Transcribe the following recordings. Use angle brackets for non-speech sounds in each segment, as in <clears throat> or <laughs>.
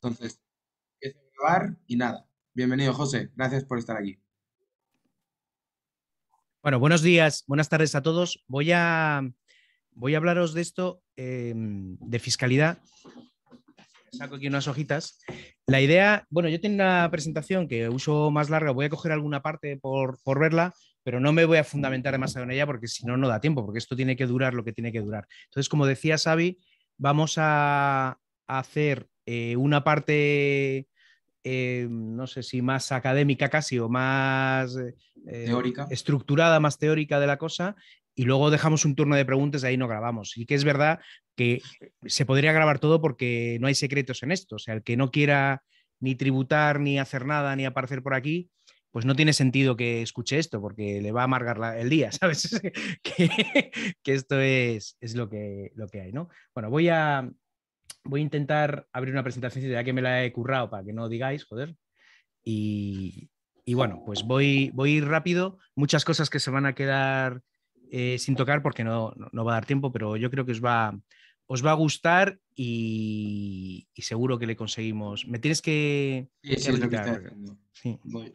Entonces, es a grabar y nada. Bienvenido, José. Gracias por estar aquí. Bueno, buenos días, buenas tardes a todos. Voy a, voy a hablaros de esto eh, de fiscalidad. Saco aquí unas hojitas. La idea, bueno, yo tengo una presentación que uso más larga, voy a coger alguna parte por, por verla, pero no me voy a fundamentar demasiado en ella porque si no, no da tiempo, porque esto tiene que durar lo que tiene que durar. Entonces, como decía Xavi, vamos a hacer eh, una parte, eh, no sé si más académica casi o más eh, teórica. estructurada, más teórica de la cosa, y luego dejamos un turno de preguntas y ahí no grabamos. Y que es verdad que se podría grabar todo porque no hay secretos en esto. O sea, el que no quiera ni tributar, ni hacer nada, ni aparecer por aquí, pues no tiene sentido que escuche esto porque le va a amargar el día, <laughs> ¿sabes? que, esto es, es lo, que, lo que hay, ¿no? Bueno, voy a, voy a intentar abrir una presentación, ya que me la he currado para que no digáis, joder. Y, bueno, pues voy, voy rápido. Muchas cosas que se van a quedar eh, sin tocar porque no, va a dar tiempo, pero yo creo que os va, os va a gustar y, seguro que le conseguimos. Me tienes que... Sí, Voy.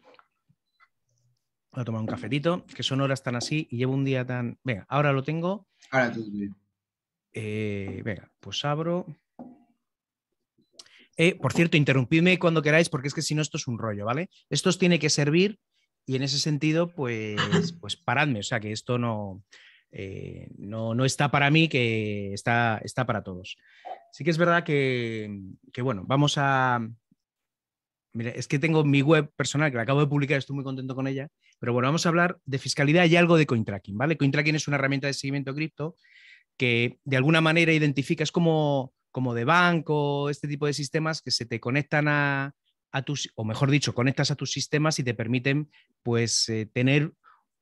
Voy a tomar un cafetito, que son horas tan así y llevo un día tan... Venga, ahora lo tengo. Ahora tú. Eh, venga, pues abro. Eh, por cierto, interrumpidme cuando queráis, porque es que si no, esto es un rollo, ¿vale? Esto os tiene que servir y en ese sentido, pues, <clears throat> pues paradme. O sea, que esto eh, no, no, está para mí, que está, está para todos. Sí que es verdad que, que bueno, vamos a... Mira, es que tengo mi web personal que la acabo de publicar, estoy muy contento con ella, pero bueno, vamos a hablar de fiscalidad y algo de cointracking, ¿vale? Cointracking es una herramienta de seguimiento cripto que de alguna manera identifica, es como, como de banco, este tipo de sistemas que se te conectan a, tus, o mejor dicho, conectas a tus sistemas y te permiten pues eh, tener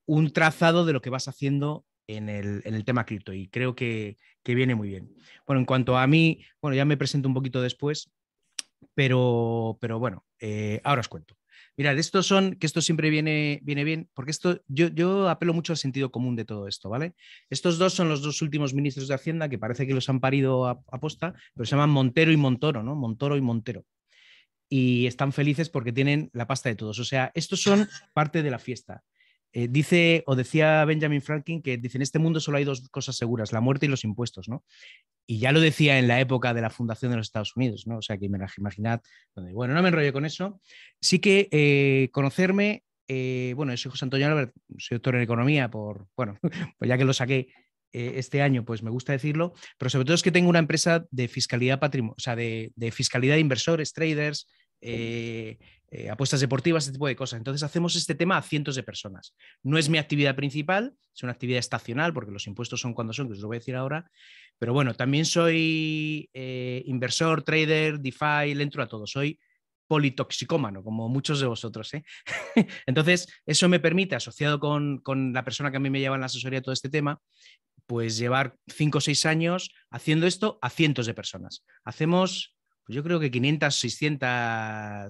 un trazado de lo que vas haciendo en el, en el tema cripto y creo que, viene muy bien. Bueno, en cuanto a mí, bueno, ya me presento un poquito después, pero, pero bueno, eh, ahora os cuento. Mirad, estos son, que esto siempre viene, viene bien, porque esto, yo, yo apelo mucho al sentido común de todo esto, ¿vale? Estos dos son los dos últimos ministros de Hacienda que parece que los han parido a, a posta, pero se llaman Montero y Montoro, ¿no? Montoro y Montero. Y están felices porque tienen la pasta de todos. O sea, estos son parte de la fiesta. Eh, dice o decía Benjamin Franklin que dice, en este mundo solo hay dos cosas seguras, la muerte y los impuestos, ¿no? Y ya lo decía en la época de la fundación de los Estados Unidos, ¿no? O sea, que me imaginad, donde, bueno, no me enrollo con eso. Sí que eh, conocerme, eh, bueno, soy José Antonio Albert, soy doctor en economía por, bueno, <laughs> pues ya que lo saqué este año, pues me gusta decirlo, pero sobre todo es que tengo una empresa de fiscalidad patrimonio, o sea, de, fiscalidad de inversores, traders, eh, apuestas deportivas, este tipo de cosas. Entonces hacemos este tema a cientos de personas. No es mi actividad principal, es una actividad estacional porque los impuestos son cuando son, que os lo voy a decir ahora. Pero bueno, también soy eh, inversor, trader, DeFi, entro a todo. Soy politoxicómano, como muchos de vosotros. ¿eh? <laughs> Entonces, eso me permite, asociado con, con la persona que a mí me lleva en la asesoría todo este tema, pues llevar cinco o seis años haciendo esto a cientos de personas. Hacemos pues yo creo que 500, 600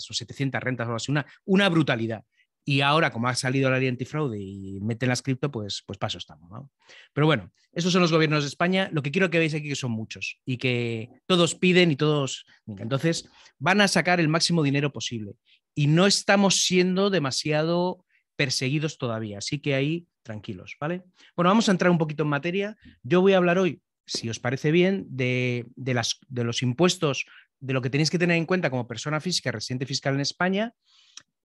o 700 rentas o así, una, brutalidad. Y ahora, como ha salido la ley antifraude y meten las cripto, pues, pues paso estamos. Pero bueno, esos son los gobiernos de España. Lo que quiero que veáis aquí que son muchos y que todos piden y todos. Entonces, van a sacar el máximo dinero posible. Y no estamos siendo demasiado perseguidos todavía. Así que ahí, tranquilos, ¿vale? Bueno, vamos a entrar un poquito en materia. Yo voy a hablar hoy, si os parece bien, de, las, de los impuestos de lo que tenéis que tener en cuenta como persona física, residente fiscal en España.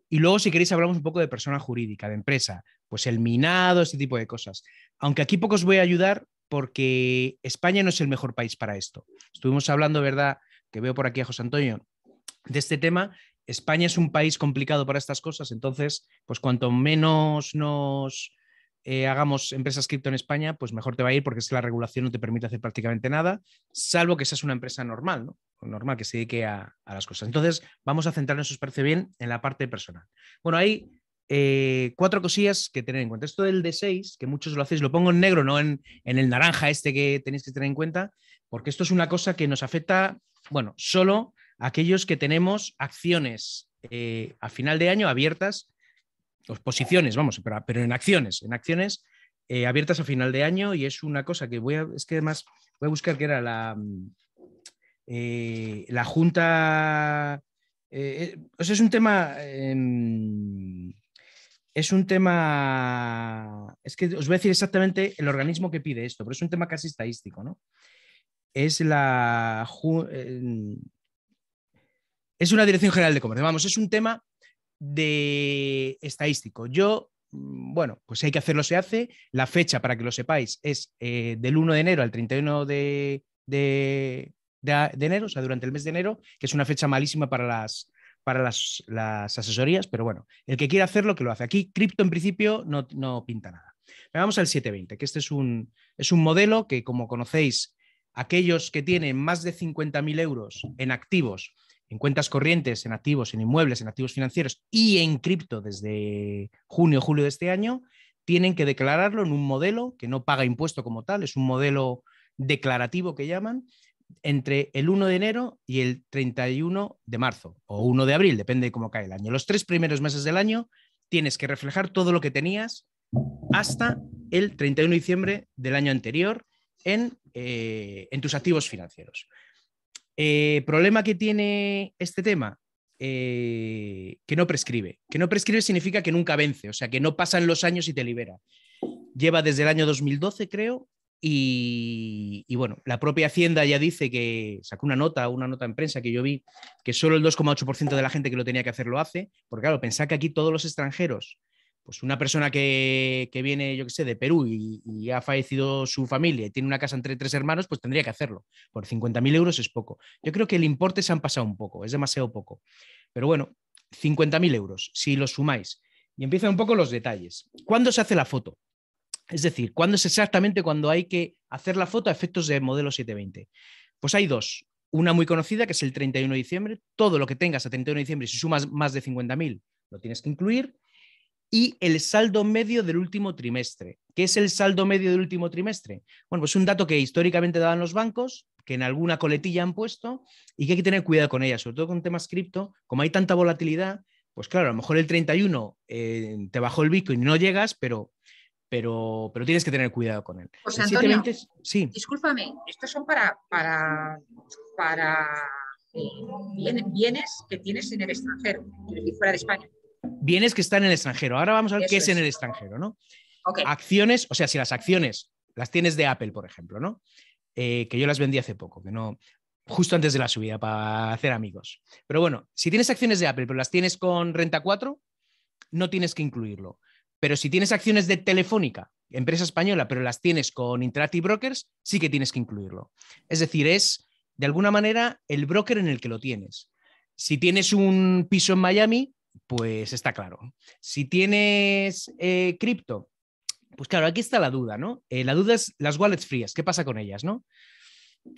Y luego, si queréis, hablamos un poco de persona jurídica, de empresa, pues el minado, este tipo de cosas. Aunque aquí poco os voy a ayudar porque España no es el mejor país para esto. Estuvimos hablando, ¿verdad? Que veo por aquí a José Antonio, de este tema. España es un país complicado para estas cosas, entonces, pues cuanto menos nos eh, hagamos empresas cripto en España, pues mejor te va a ir porque es que la regulación no te permite hacer prácticamente nada, salvo que seas una empresa normal, ¿no? normal que se dedique a, las cosas. Entonces, vamos a centrarnos, os parece bien, en la parte personal. Bueno, hay eh, cuatro cosillas que tener en cuenta. Esto del D6, que muchos lo hacéis, lo pongo en negro, no en, el naranja este que tenéis que tener en cuenta, porque esto es una cosa que nos afecta, bueno, solo a aquellos que tenemos acciones eh, a final de año abiertas pues posiciones, vamos, pero, en acciones, en acciones eh, abiertas a final de año y es una cosa que voy a, es que además voy a buscar que era la, mm, eh, la Junta, es, eh, es un tema, em, es un tema, es que os voy a decir exactamente el organismo que pide esto, pero es un tema casi estadístico, ¿no? Es la... Em, es una Dirección General de Comercio, vamos, es un tema de estadístico. Yo, mm, bueno, pues hay que hacerlo, se hace. La fecha, para que lo sepáis, es eh, del 1 de enero al 31 de, de, enero, o sea, durante el mes de enero, que es una fecha malísima para las para las, las asesorías, pero bueno, el que quiera hacerlo, que lo hace. Aquí, cripto en principio no, pinta nada. Vamos al 720, que este es un, es un modelo que, como conocéis, aquellos que tienen más de 50.000 euros en activos en cuentas corrientes, en activos, en inmuebles, en activos financieros y en cripto desde junio o julio de este año, tienen que declararlo en un modelo que no paga impuesto como tal, es un modelo declarativo que llaman, entre el 1 de enero y el 31 de marzo o 1 de abril, depende de cómo cae el año. Los tres primeros meses del año tienes que reflejar todo lo que tenías hasta el 31 de diciembre del año anterior en, eh, en tus activos financieros. El eh, problema que tiene este tema, eh, que no prescribe. Que no prescribe significa que nunca vence, o sea, que no pasan los años y te libera. Lleva desde el año 2012, creo, y, y bueno, la propia Hacienda ya dice que sacó una nota, una nota en prensa que yo vi, que solo el 2,8% de la gente que lo tenía que hacer lo hace, porque claro, pensá que aquí todos los extranjeros pues una persona que, viene, yo qué sé, de Perú y, ha fallecido su familia y tiene una casa entre tres hermanos, pues tendría que hacerlo. Por 50.000 euros es poco. Yo creo que el importe se han pasado un poco, es demasiado poco. Pero bueno, 50.000 euros, si lo sumáis. Y empiezan un poco los detalles. ¿Cuándo se hace la foto? Es decir, ¿cuándo es exactamente cuando hay que hacer la foto a efectos de modelo 720? Pues hay dos. Una muy conocida, que es el 31 de diciembre. Todo lo que tengas a 31 de diciembre, si sumas más de 50.000, lo tienes que incluir y el saldo medio del último trimestre. ¿Qué es el saldo medio del último trimestre? Bueno, pues un dato que históricamente daban los bancos, que en alguna coletilla han puesto y que hay que tener cuidado con ella, sobre todo con temas cripto, como hay tanta volatilidad, pues claro, a lo mejor el 31 eh, te bajó el Bitcoin y no llegas, pero, pero, pero tienes que tener cuidado con él. sí. discúlpame, estos son para, para, para eh, bienes que tienes en el extranjero, fuera de España bienes que están en el extranjero. Ahora vamos a ver qué es, en el extranjero, ¿no? Acciones, o sea, si las acciones las tienes de Apple, por ejemplo, ¿no? Eh, que yo las vendí hace poco, que no, justo antes de la subida para hacer amigos. Pero bueno, si tienes acciones de Apple, pero las tienes con renta 4, no tienes que incluirlo. Pero si tienes acciones de Telefónica, empresa española, pero las tienes con Interactive Brokers, sí que tienes que incluirlo. Es decir, es de alguna manera el broker en el que lo tienes. Si tienes un piso en Miami, pues está claro. Si tienes eh, cripto, pues claro, aquí está la duda, ¿no? Eh, la duda es las wallets frías, ¿qué pasa con ellas, no?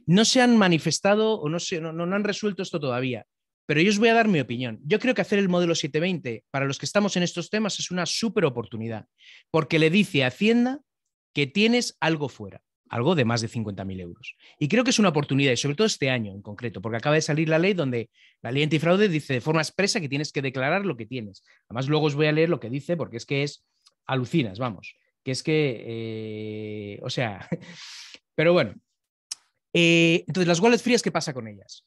No se han manifestado o no, no, no, han resuelto esto todavía, pero yo os voy a dar mi opinión. Yo creo que hacer el modelo 720 para los que estamos en estos temas es una súper oportunidad, porque le dice a Hacienda que tienes algo fuera algo de más de 50.000 euros. Y creo que es una oportunidad, y sobre todo este año en concreto, porque acaba de salir la ley donde la ley antifraude dice de forma expresa que tienes que declarar lo que tienes. Además, luego os voy a leer lo que dice, porque es que es alucinas, vamos, que es que, eh, o sea, <laughs> pero bueno. Eh, entonces, las wallets frías, ¿qué pasa con ellas?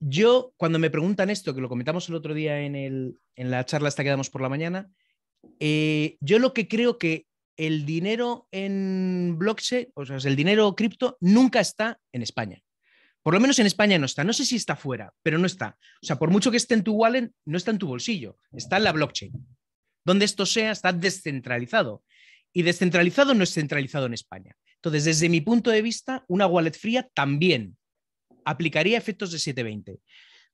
Yo, cuando me preguntan esto, que lo comentamos el otro día en, el, en la charla hasta que damos por la mañana, eh, yo lo que creo que el dinero en blockchain, o sea, el dinero cripto nunca está en España. Por lo menos en España no está. No sé si está fuera, pero no está. O sea, por mucho que esté en tu wallet, no está en tu bolsillo, está en la blockchain. Donde esto sea, está descentralizado. Y descentralizado no es centralizado en España. Entonces, desde mi punto de vista, una wallet fría también aplicaría efectos de 720.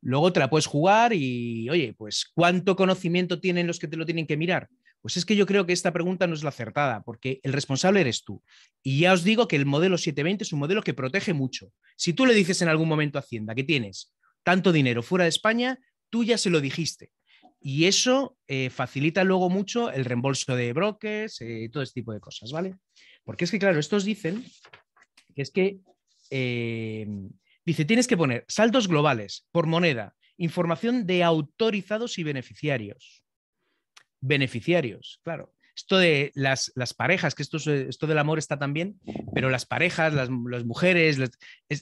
Luego te la puedes jugar y, oye, pues, ¿cuánto conocimiento tienen los que te lo tienen que mirar? Pues es que yo creo que esta pregunta no es la acertada, porque el responsable eres tú. Y ya os digo que el modelo 720 es un modelo que protege mucho. Si tú le dices en algún momento a Hacienda que tienes tanto dinero fuera de España, tú ya se lo dijiste. Y eso eh, facilita luego mucho el reembolso de brokers, y eh, todo este tipo de cosas, ¿vale? Porque es que, claro, estos dicen que es que, eh, dice, tienes que poner saldos globales por moneda, información de autorizados y beneficiarios beneficiarios, claro. Esto de las, parejas, que esto, esto del amor está también, pero las parejas, las, mujeres,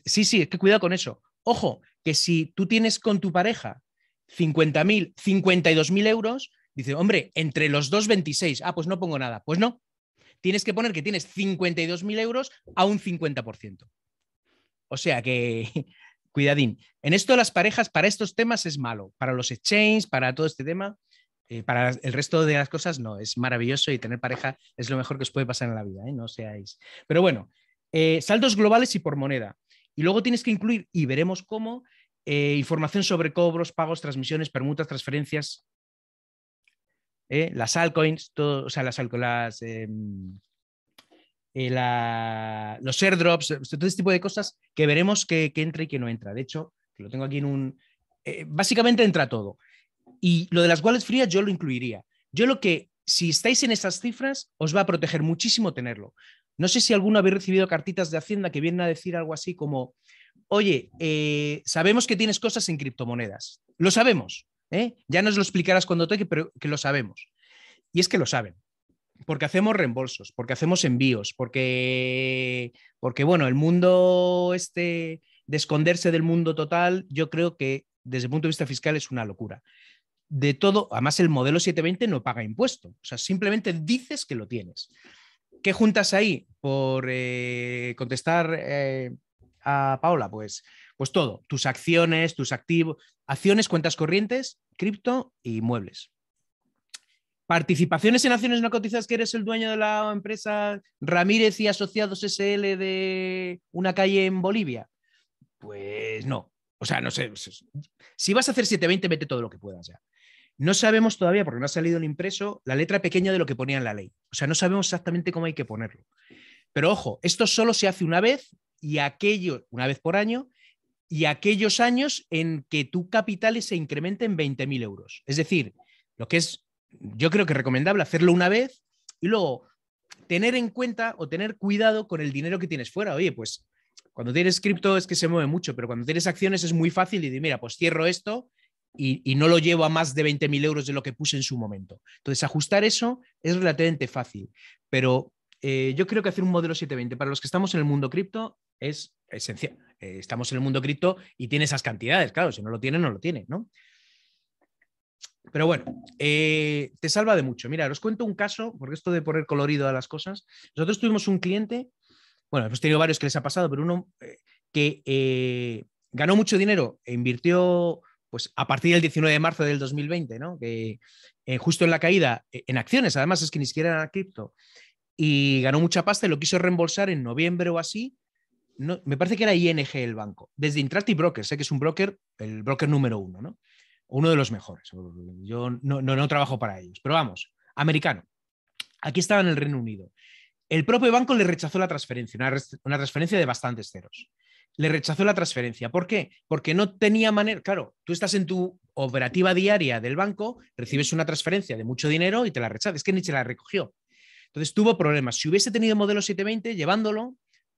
sí, sí, es que cuidado con eso. Ojo, que si tú tienes con tu pareja 50.000, 52.000 euros, dice, hombre, entre los dos 26, ah, pues no pongo nada. Pues no, tienes que poner que tienes 52.000 euros a un 50%. O sea que, <laughs> cuidadín, en esto de las parejas para estos temas es malo, para los exchanges, para todo este tema, eh, para el resto de las cosas no, es maravilloso y tener pareja es lo mejor que os puede pasar en la vida, ¿eh? no seáis. Pero bueno, eh, saldos globales y por moneda. Y luego tienes que incluir, y veremos cómo, información sobre cobros, pagos, transmisiones, permutas, transferencias, las altcoins, o sea, las, em, los airdrops, todo este tipo de cosas que veremos qué que entra y qué no entra. De hecho, lo tengo aquí en un... básicamente entra todo y lo de las wallets frías yo lo incluiría. Yo lo que, si estáis en esas cifras, os va a proteger muchísimo tenerlo. No sé si alguno habéis recibido cartitas de Hacienda que vienen a decir algo así como, oye, eh, sabemos que tienes cosas en criptomonedas. Lo sabemos. ¿eh? Ya nos lo explicarás cuando toque, pero que lo sabemos. Y es que lo saben. Porque hacemos reembolsos, porque hacemos envíos, porque, porque bueno, el mundo este de esconderse del mundo total, yo creo que desde el punto de vista fiscal es una locura de todo, además el modelo 720 no paga impuesto, o sea, simplemente dices que lo tienes. ¿Qué juntas ahí por eh, contestar eh, a Paola? Pues, pues todo, tus acciones, tus activos, acciones, cuentas corrientes, cripto y muebles Participaciones en acciones no cotizadas que eres el dueño de la empresa Ramírez y Asociados SL de una calle en Bolivia. Pues no, o sea, no sé. Si vas a hacer 720, mete todo lo que puedas ya. No sabemos todavía, porque no ha salido el impreso, la letra pequeña de lo que ponía en la ley. O sea, no sabemos exactamente cómo hay que ponerlo. Pero ojo, esto solo se hace una vez y aquello, una vez por año, y aquellos años en que tu capital se incremente en 20.000 euros. Es decir, lo que es, yo creo que recomendable hacerlo una vez y luego tener en cuenta o tener cuidado con el dinero que tienes fuera. Oye, pues cuando tienes cripto es que se mueve mucho, pero cuando tienes acciones es muy fácil y dices, mira, pues cierro esto y, no lo llevo a más de 20.000 euros de lo que puse en su momento. Entonces, ajustar eso es relativamente fácil, pero eh, yo creo que hacer un modelo 720 para los que estamos en el mundo cripto es esencial. Eh, estamos en el mundo cripto y tiene esas cantidades, claro, si no lo tiene, no lo tiene, ¿no? Pero bueno, eh, te salva de mucho. Mira, os cuento un caso, porque esto de poner colorido a las cosas. Nosotros tuvimos un cliente bueno, hemos tenido varios que les ha pasado, pero uno eh, que eh, ganó mucho dinero e invirtió pues a partir del 19 de marzo del 2020, Que eh, justo en la caída, en acciones, además es que ni siquiera era cripto, y ganó mucha pasta y lo quiso reembolsar en noviembre o así. No, me parece que era ING el banco, desde Intrasti Brokers, sé que es un broker, el broker número uno, ¿no? Uno de los mejores. Yo no, no, no trabajo para ellos, pero vamos, americano. Aquí estaba en el Reino Unido. El propio banco le rechazó la transferencia, una, transferencia de bastantes ceros. Le rechazó la transferencia. ¿Por qué? Porque no tenía manera. Claro, tú estás en tu operativa diaria del banco, recibes una transferencia de mucho dinero y te la rechazas. Es que ni se la recogió. Entonces tuvo problemas. Si hubiese tenido modelo 720, llevándolo,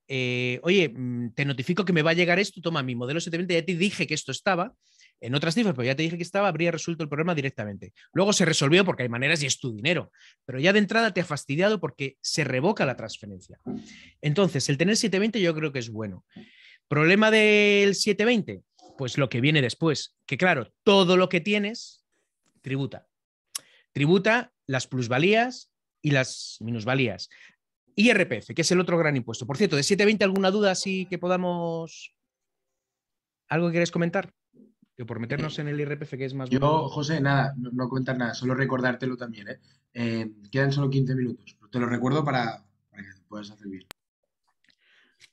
eh, oye, mm, te notifico que me va a llegar esto, toma mi modelo 720, ya te dije que esto estaba, en otras cifras, pero ya te dije que estaba, habría resuelto el problema directamente. Luego se resolvió porque hay maneras y es tu dinero, pero ya de entrada te ha fastidiado porque se revoca la transferencia. Entonces, el tener 720 yo creo que es bueno. ¿Problema del 720? Pues lo que viene después, que claro, todo lo que tienes tributa. Tributa las plusvalías y las minusvalías. IRPF, que es el otro gran impuesto. Por cierto, de 720, ¿alguna duda así que podamos... ¿Algo que quieres comentar? que por meternos en el IRPF que es más... Yo, José, nada, no, comentar nada, solo recordártelo también. ¿eh? eh quedan solo 15 minutos, te lo recuerdo para, que puedas hacer bien.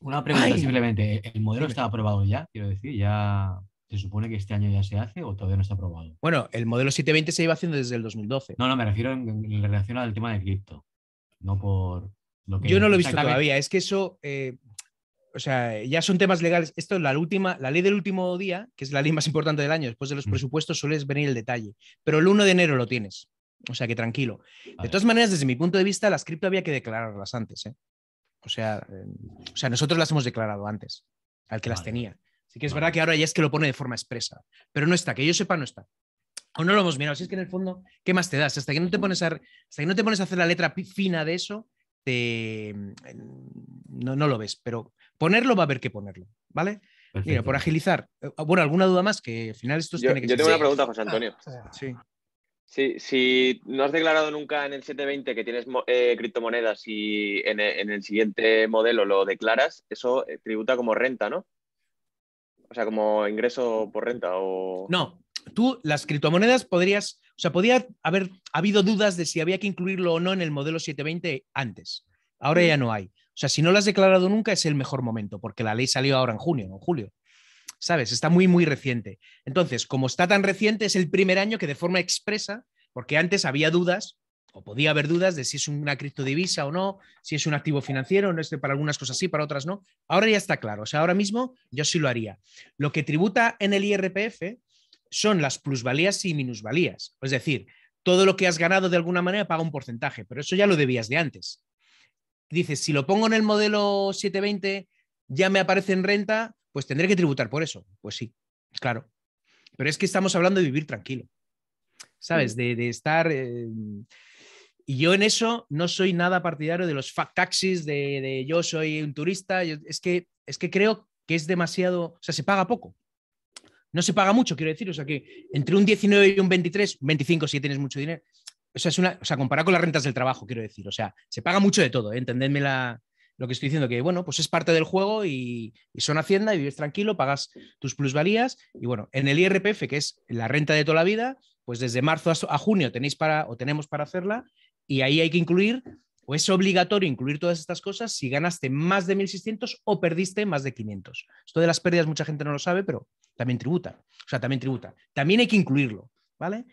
Una pregunta simplemente, ¿el modelo está aprobado ya? Quiero decir, ya se supone que este año ya se hace o todavía no está aprobado. Bueno, el modelo 720 se iba haciendo desde el 2012. No, no, me refiero en, relación al tema de cripto, no por... Lo que Yo no lo he visto todavía, es que eso... Eh, o sea, ya son temas legales. Esto es la última, la ley del último día, que es la ley más importante del año, después de los mm. presupuestos sueles venir el detalle, pero el 1 de enero lo tienes. O sea que tranquilo. De todas maneras, desde mi punto de vista, las cripto había que declararlas antes. ¿eh? O, sea, em, o sea, nosotros las hemos declarado antes, al que las tenía. Así que es verdad que ahora ya es que lo pone de forma expresa, pero no está, que yo sepa, no está. O no lo hemos mirado. Si es que en el fondo, ¿qué más te das? Hasta que no te pones a, no te pones a hacer la letra fina de eso, em, no, no, lo ves, pero ponerlo va a haber que ponerlo, ¿vale? Mira, por agilizar. Eh, ah, bueno, ¿alguna duda más? Que al final esto tiene que Yo tengo una pregunta, José Antonio. Ah, sí. si no has declarado nunca en el 720 que tienes eh, criptomonedas y en, el siguiente modelo lo declaras, eso eh, tributa como renta, ¿no? O sea, como ingreso por renta o... No, tú las criptomonedas podrías, o sea, podía haber habido dudas de si había que incluirlo o no en el modelo 720 antes. Ahora mm. ya no hay. O sea, si no lo has declarado nunca es el mejor momento, porque la ley salió ahora en junio o en julio. ¿Sabes? Está muy, muy reciente. Entonces, como está tan reciente, es el primer año que de forma expresa, porque antes había dudas, o podía haber dudas de si es una criptodivisa o no, si es un activo financiero, no este, para algunas cosas sí, para otras no. Ahora ya está claro, o sea, ahora mismo yo sí lo haría. Lo que tributa en el IRPF son las plusvalías y minusvalías, es decir, todo lo que has ganado de alguna manera paga un porcentaje, pero eso ya lo debías de antes dices, si lo pongo en el modelo 720, ya me aparece en renta, pues tendré que tributar por eso. Pues sí, claro. Pero es que estamos hablando de vivir tranquilo, ¿sabes? Mm. De, estar... Eh, y yo en eso no soy nada partidario de los taxis, de, yo soy un turista, es, que, es que creo que es demasiado, o sea, se paga poco. No se paga mucho, quiero decir, o sea que entre un 19 y un 23, 25 si tienes mucho dinero, es una, o sea, comparado con las rentas del trabajo, quiero decir, o sea, se paga mucho de todo, ¿eh? entendedme la, lo que estoy diciendo, que bueno, pues es parte del juego y, son Hacienda y vives tranquilo, pagas tus plusvalías y bueno, en el IRPF, que es la renta de toda la vida, pues desde marzo a, junio tenéis para o tenemos para hacerla y ahí hay que incluir o es obligatorio incluir todas estas cosas si ganaste más de 1.600 o perdiste más de 500. Esto de las pérdidas mucha gente no lo sabe, pero también tributa, o sea, también tributa. También hay que incluirlo, ¿vale?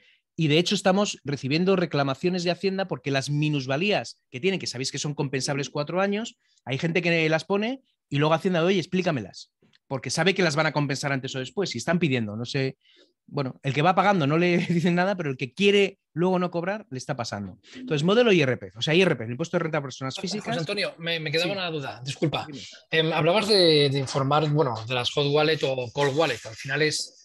Y de hecho estamos recibiendo reclamaciones de Hacienda porque las minusvalías que tienen, que sabéis que son compensables cuatro años, hay gente que las pone y luego Hacienda, oye, explícamelas, porque sabe que las van a compensar antes o después y están pidiendo, no sé, bueno, el que va pagando no le <laughs> dicen nada, pero el que quiere luego no cobrar le está pasando. Entonces, modelo IRP, o sea, IRP, el impuesto de renta a personas físicas. Antonio, me, quedaba una duda, disculpa. Em, hablabas de, informar, bueno, de las hot wallet o cold wallet, al final es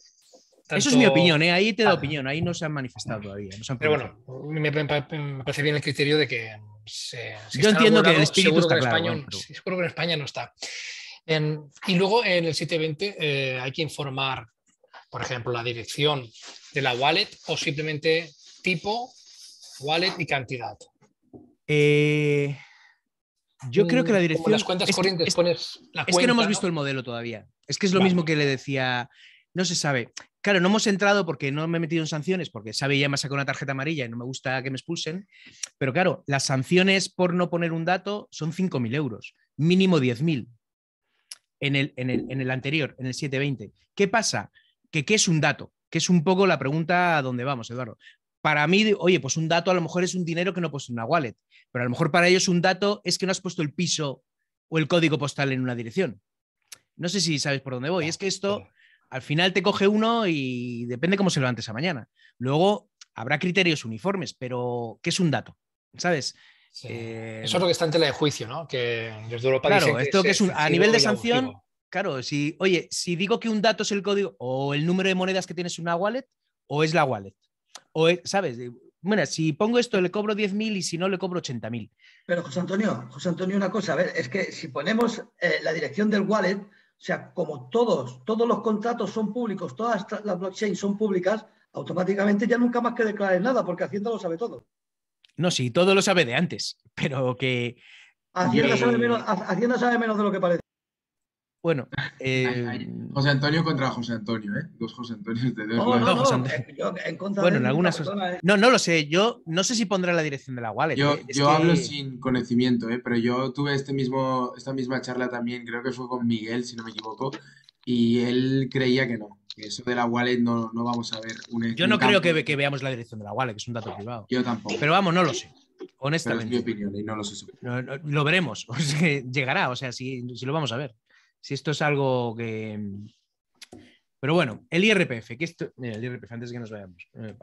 eso es mi opinión, ¿eh? ahí te da opinión, ahí no se han manifestado todavía. pero bueno, me, parece bien el criterio de que se, Yo entiendo que el espíritu está España, que en España no está. y luego en el 720 eh, hay que informar, por ejemplo, la dirección de la wallet o simplemente tipo, wallet y cantidad. Eh, yo creo que la mm, dirección. Como las cuentas es, corrientes pones la Es que no hemos visto el modelo todavía. Es que es lo mismo que le decía. No se sabe. Claro, no hemos entrado porque no me he metido en sanciones, porque sabe ya me ha sacado una tarjeta amarilla y no me gusta que me expulsen. Pero claro, las sanciones por no poner un dato son 5.000 euros, mínimo 10.000 en el, en, el, anterior, en el 720. ¿Qué pasa? Que qué es un dato, que es un poco la pregunta a dónde vamos, Eduardo. Para mí, oye, pues un dato a lo mejor es un dinero que no he puesto en una wallet, pero a lo mejor para ellos un dato es que no has puesto el piso o el código postal en una dirección. No sé si sabes por dónde voy. Ah, es que esto al final te coge uno y depende cómo se levante a mañana. Luego habrá criterios uniformes, pero ¿qué es un dato? ¿Sabes? Eh, Eso es lo que está en tela de juicio, ¿no? Que Claro, esto que es a nivel de sanción, claro, si, oye, si digo que un dato es el código o el número de monedas que tienes en una wallet, o es la wallet. O, ¿sabes? Bueno, si pongo esto le cobro 10.000 y si no le cobro 80.000. Pero José Antonio, José Antonio, una cosa, a ver, es que si ponemos eh, la dirección del wallet, o sea, como todos, todos los contratos son públicos, todas las blockchains son públicas, automáticamente ya nunca más que declares nada, porque Hacienda lo sabe todo. No, sí, todo lo sabe de antes, pero que... Hacienda sabe menos de lo que parece. Bueno, eh, José Antonio contra José Antonio, ¿eh? Dos José Antonio. de en algunas. Eh. No, no lo sé. Yo no sé si pondré la dirección de la wallet. Yo, eh, hablo sin conocimiento, ¿eh? Pero yo tuve este mismo, esta misma charla también, creo que fue con Miguel, si no me equivoco, y él creía que no. Que eso de la wallet no, no vamos a ver un. Yo no creo que, veamos la dirección de la wallet, que es un dato privado. Yo tampoco. Pero vamos, no lo sé. Honestamente. Pero es mi opinión y no lo sé. lo veremos. <laughs> llegará, o sea, si, si lo vamos a ver si esto es algo que... Pero bueno, el IRPF, que esto, el IRPF, antes que nos vayamos, eh,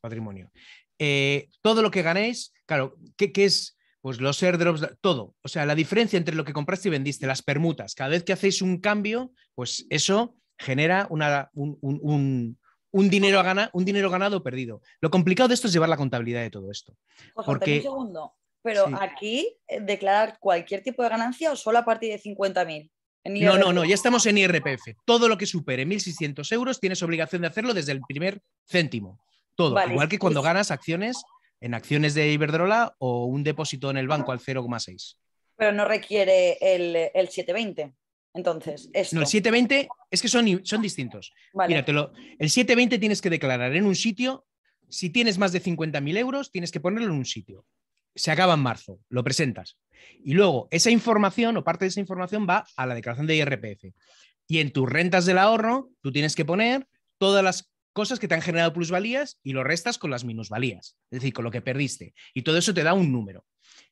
patrimonio. Eh, todo lo que ganéis, claro, ¿qué, qué es? Pues los airdrops, todo. O sea, la diferencia entre lo que compraste y vendiste, las permutas. Cada vez que hacéis un cambio, pues eso genera una, un, un, un, un, dinero un dinero ganado o perdido. Lo complicado de esto es llevar la contabilidad de todo esto. por porque... un segundo. Pero aquí, eh, ¿declarar cualquier tipo de ganancia o solo a partir de 50.000? No, no, no, ya estamos en IRPF. Todo lo que supere 1.600 euros tienes obligación de hacerlo desde el primer céntimo. Todo. Igual que cuando ganas acciones en acciones de Iberdrola o un depósito en el banco al 0,6. Pero no requiere el, 720. Entonces, No, el 720 es que son, son distintos. El 720 tienes que declarar en un sitio. Si tienes más de 50.000 euros, tienes que ponerlo en un sitio se acaba en marzo, lo presentas. Y luego esa información o parte de esa información va a la declaración de IRPF. Y en tus rentas del ahorro, tú tienes que poner todas las cosas que te han generado plusvalías y lo restas con las minusvalías, es decir, con lo que perdiste. Y todo eso te da un número.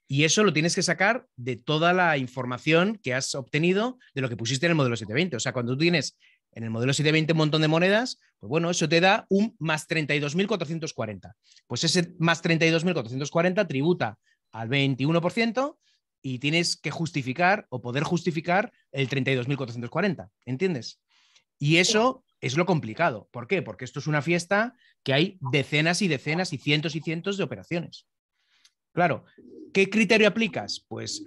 Y eso lo tienes que sacar de toda la información que has obtenido de lo que pusiste en el modelo 720. O sea, cuando tú tienes en el modelo 720 un montón de monedas, pues bueno, eso te da un más 32.440. Pues ese más 32.440 tributa al 21% y tienes que justificar o poder justificar el 32.440, ¿entiendes? Y eso es lo complicado. ¿Por qué? Porque esto es una fiesta que hay decenas y decenas y cientos y cientos de operaciones. Claro, ¿qué criterio aplicas? Pues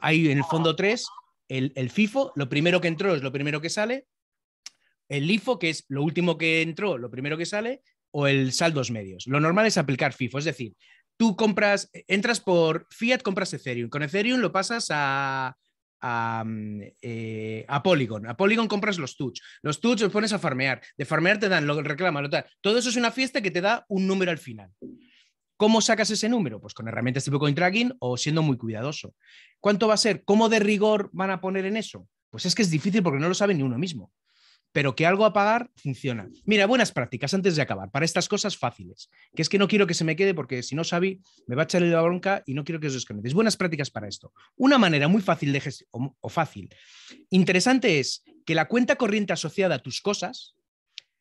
hay en el fondo 3 el, FIFO, lo primero que entró es lo primero que sale, el LIFO, que es lo último que entró, lo primero que sale, o el saldos medios. Lo normal es aplicar FIFO, es decir, tú compras, entras por Fiat, compras Ethereum, con Ethereum lo pasas a, a, mm, eh, Polygon. A Polygon compras los tuts. Los tuts los pones a farmear. De farmear te dan, lo reclaman, lo tal. Todo eso es una fiesta que te da un número al final. ¿Cómo sacas ese número? Pues con herramientas tipo coin tracking o siendo muy cuidadoso. ¿Cuánto va a ser? ¿Cómo de rigor van a poner en eso? Pues es que es difícil porque no lo sabe ni uno mismo pero que algo a pagar funciona. Mira, buenas prácticas antes de acabar, para estas cosas fáciles, que es que no quiero que se me quede porque si no, Xavi, me va a echar la bronca y no quiero que os desconectéis. Buenas prácticas para esto. Una manera muy fácil de o fácil, interesante es que la cuenta corriente asociada a tus cosas,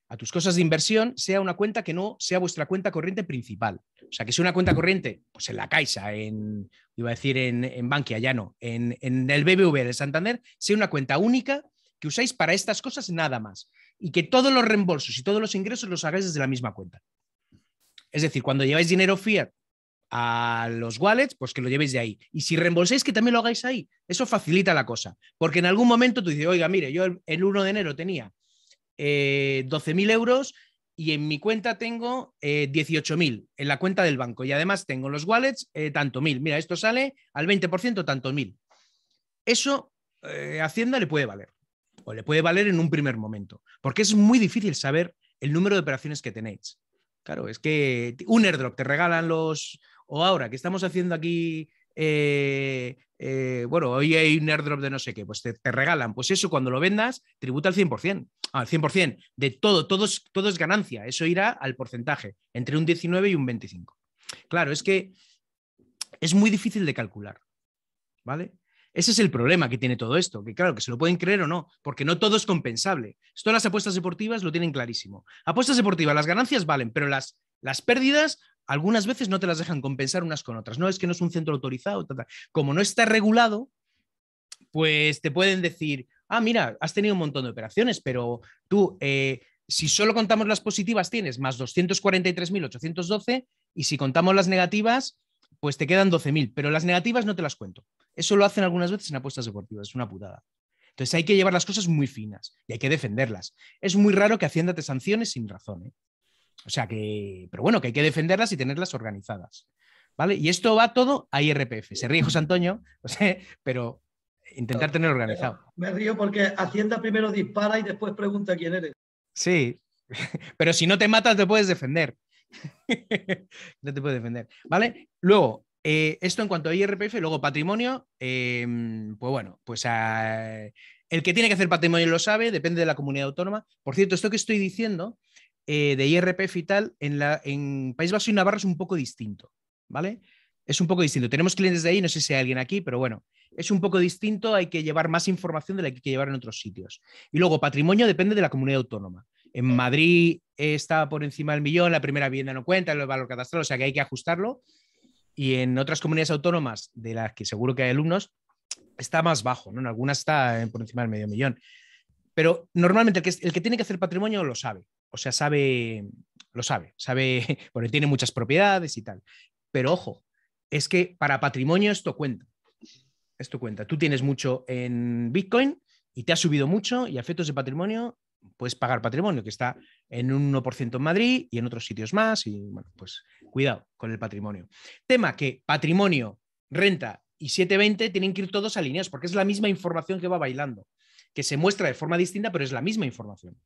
a tus cosas de inversión, sea una cuenta que no sea vuestra cuenta corriente principal. O sea, que sea una cuenta corriente, pues en la Caixa, en, iba a decir en, en Bankia, ya no, en, en el BBV de Santander, sea una cuenta única usáis para estas cosas nada más y que todos los reembolsos y todos los ingresos los hagáis desde la misma cuenta. Es decir, cuando lleváis dinero fiat a los wallets, pues que lo llevéis de ahí. Y si reembolsáis que también lo hagáis ahí. Eso facilita la cosa. Porque en algún momento tú dices, oiga, mire, yo el, 1 de enero tenía eh, 12.000 euros y en mi cuenta tengo 18.000 eh, en la cuenta del banco. Y además tengo los wallets eh, tanto mil. Mira, esto sale al 20% tanto mil. Eso eh, Hacienda le puede valer o le puede valer en un primer momento, porque es muy difícil saber el número de operaciones que tenéis. Claro, es que un airdrop te regalan los, o ahora que estamos haciendo aquí, eh, eh, bueno, hoy hay un airdrop de no sé qué, pues te, regalan, pues eso cuando lo vendas tributa al 100%, al 100% de todo, todos, todo es ganancia, eso irá al porcentaje, entre un 19 y un 25. Claro, es que es muy difícil de calcular, ¿vale? Ese es el problema que tiene todo esto, que claro, que se lo pueden creer o no, porque no todo es compensable. Esto las apuestas deportivas lo tienen clarísimo. Apuestas deportivas, las ganancias valen, pero las, las pérdidas algunas veces no te las dejan compensar unas con otras. No es que no es un centro autorizado, como no está regulado, pues te pueden decir, ah, mira, has tenido un montón de operaciones, pero tú, eh, si solo contamos las positivas, tienes más 243.812 y si contamos las negativas, pues te quedan 12.000, pero las negativas no te las cuento. Eso lo hacen algunas veces en apuestas deportivas, es una putada. Entonces hay que llevar las cosas muy finas y hay que defenderlas. Es muy raro que Hacienda te sancione sin razón. ¿eh? O sea que, pero bueno, que hay que defenderlas y tenerlas organizadas. ¿Vale? Y esto va todo a IRPF. Se ríe José Antonio, <laughs> pero intentar tener organizado. Me río porque Hacienda primero dispara y después pregunta quién eres. Sí, <laughs> pero si no te matas te puedes defender. <laughs> no te puedes defender. ¿Vale? Luego, eh, esto en cuanto a IRPF, luego patrimonio, em, pues bueno, pues el que tiene que hacer patrimonio lo sabe, depende de la comunidad autónoma. Por cierto, esto que estoy diciendo eh, de IRPF y tal, en, la, en País Vasco y Navarra es un poco distinto, ¿vale? Es un poco distinto. Tenemos clientes de ahí, no sé si hay alguien aquí, pero bueno, es un poco distinto, hay que llevar más información de la que hay que llevar en otros sitios. Y luego, patrimonio depende de la comunidad autónoma. En Madrid está por encima del millón, la primera vivienda no cuenta, el valor catastral, o sea que hay que ajustarlo. Y en otras comunidades autónomas de las que seguro que hay alumnos, está más bajo, ¿no? En algunas está eh, por encima del medio millón. Pero normalmente el que, tiene que hacer patrimonio lo sabe, o sea, sabe, lo sabe, sabe, <laughs> porque tiene muchas propiedades y tal. Pero ojo, es que para patrimonio esto cuenta. Esto cuenta. Tú tienes mucho en Bitcoin y te ha subido mucho y afectos de patrimonio puedes pagar patrimonio, que está en un 1% en Madrid y en otros sitios más. Y bueno, pues cuidado con el patrimonio. Tema que patrimonio, renta y 720 tienen que ir todos alineados porque es la misma información que va bailando, que se muestra de forma distinta, pero es la misma información.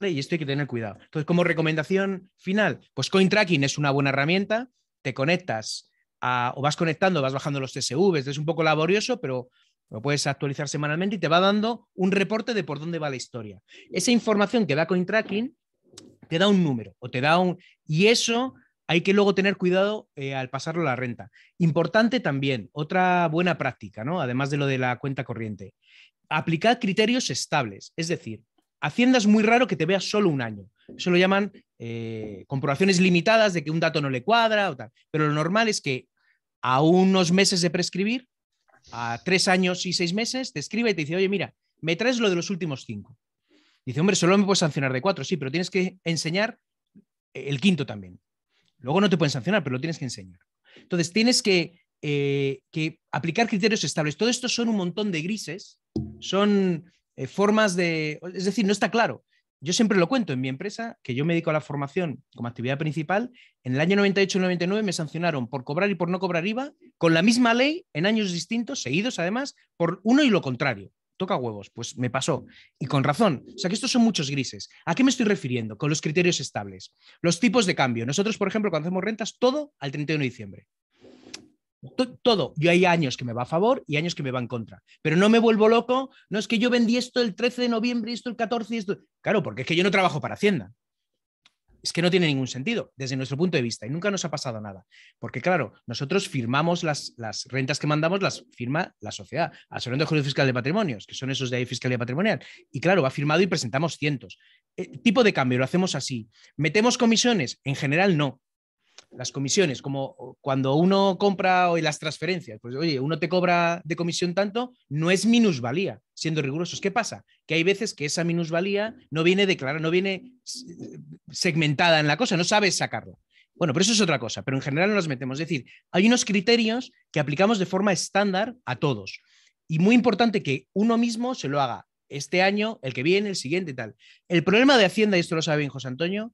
Y esto hay que tener cuidado. Entonces, como recomendación final, pues coin tracking es una buena herramienta, te conectas o vas conectando, vas bajando los TSVs, es un poco laborioso, pero lo puedes actualizar semanalmente y te va dando un reporte de por dónde va la historia. Esa información que da CoinTracking te da un número o te da un... Y eso hay que luego tener cuidado eh, al pasarlo a la renta. Importante también, otra buena práctica, ¿no? Además de lo de la cuenta corriente. Aplicar criterios estables, es decir, Hacienda es muy raro que te veas solo un año. Eso lo llaman eh, comprobaciones limitadas de que un dato no le cuadra o tal. Pero lo normal es que a unos meses de prescribir a tres años y seis meses, te escribe y te dice, oye, mira, me traes lo de los últimos cinco. Dice, hombre, solo me puedes sancionar de cuatro, sí, pero tienes que enseñar el quinto también. Luego no te pueden sancionar, pero lo tienes que enseñar. Entonces, tienes que, eh, aplicar criterios estables. Todo esto son un montón de grises, son eh, formas de... Es decir, no está claro yo siempre lo cuento en mi empresa, que yo me dedico a la formación como actividad principal. En el año 98 y 99 me sancionaron por cobrar y por no cobrar IVA, con la misma ley, en años distintos, seguidos además, por uno y lo contrario. Toca huevos, pues me pasó. Y con razón. O sea que estos son muchos grises. ¿A qué me estoy refiriendo? Con los criterios estables. Los tipos de cambio. Nosotros, por ejemplo, cuando hacemos rentas, todo al 31 de diciembre todo. Yo hay años que me va a favor y años que me va en contra. Pero no me vuelvo loco. No es que yo vendí esto el 13 de noviembre y esto el 14 y esto. Claro, porque es que yo no trabajo para Hacienda. Es que no tiene ningún sentido desde nuestro punto de vista y nunca nos ha pasado nada. Porque claro, nosotros firmamos las, rentas que mandamos, las firma la sociedad, Salón de Fiscal de Patrimonios, que son esos de ahí Fiscalía Patrimonial. Y claro, va firmado y presentamos cientos. Eh, tipo de cambio lo hacemos así. ¿Metemos comisiones? En general no, las comisiones, como cuando uno compra hoy las transferencias, pues oye, uno te cobra de comisión tanto, no es minusvalía, siendo rigurosos. ¿Qué pasa? Que hay veces que esa minusvalía no viene declarada, no viene segmentada en la cosa, no sabes sacarlo. Bueno, pero eso es otra cosa, pero en general no nos metemos. Es decir, hay unos criterios que aplicamos de forma estándar a todos. Y muy importante que uno mismo se lo haga este año, el que viene, el siguiente tal. El problema de Hacienda, y esto lo sabe bien José Antonio,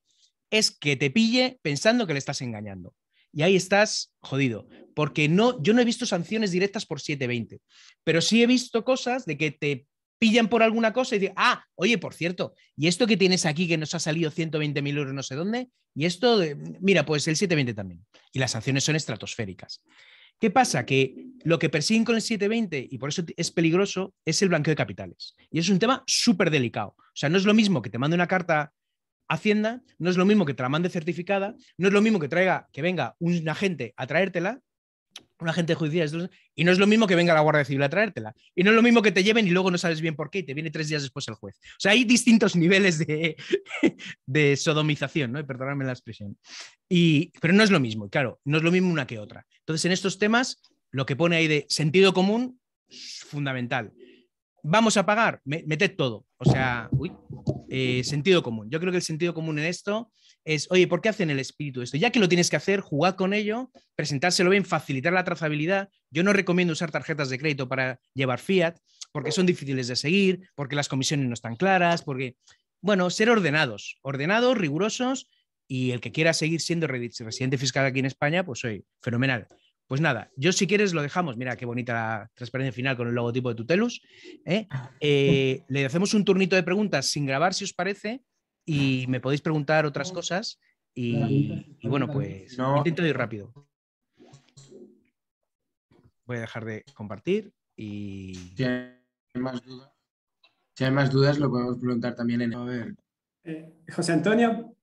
es que te pille pensando que le estás engañando. Y ahí estás jodido, porque no, yo no he visto sanciones directas por 720, pero sí he visto cosas de que te pillan por alguna cosa y dicen, ah, oye, por cierto, y esto que tienes aquí que nos ha salido 120 mil euros no sé dónde, y esto, mira, pues el 720 también. Y las sanciones son estratosféricas. ¿Qué pasa? Que lo que persiguen con el 720, y por eso es peligroso, es el blanqueo de capitales. Y es un tema súper delicado. O sea, no es lo mismo que te mande una carta Hacienda no es lo mismo que te la mande certificada, no es lo mismo que traiga, que venga un agente a traértela, un agente judicial, y no es lo mismo que venga la Guardia Civil a traértela, y no es lo mismo que te lleven y luego no sabes bien por qué y te viene tres días después el juez. O sea, hay distintos niveles de, <laughs> sodomización, ¿no? Perdonadme la expresión. Y, pero no es lo mismo, claro, no es lo mismo una que otra. Entonces, en estos temas, lo que pone ahí de sentido común, es fundamental vamos a pagar, meted todo. O sea, eh, sentido común. Yo creo que el sentido común en esto es, oye, ¿por qué hacen el espíritu esto? Ya que lo tienes que hacer, jugad con ello, presentárselo bien, facilitar la trazabilidad. Yo no recomiendo usar tarjetas de crédito para llevar fiat, porque son difíciles de seguir, porque las comisiones no están claras, porque, bueno, ser ordenados, ordenados, rigurosos, y el que quiera seguir siendo residente fiscal aquí en España, pues soy fenomenal. Pues nada, yo si quieres lo dejamos. Mira qué bonita la transparencia final con el logotipo de Tutelus. ¿eh? Ah. Eh, le hacemos un turnito de preguntas sin grabar, si os parece, y me podéis preguntar otras cosas. Y, bueno, pues no. intento ir rápido. Voy a dejar de compartir y. Si hay más, si hay más dudas, lo podemos preguntar también en. A eh, José Antonio,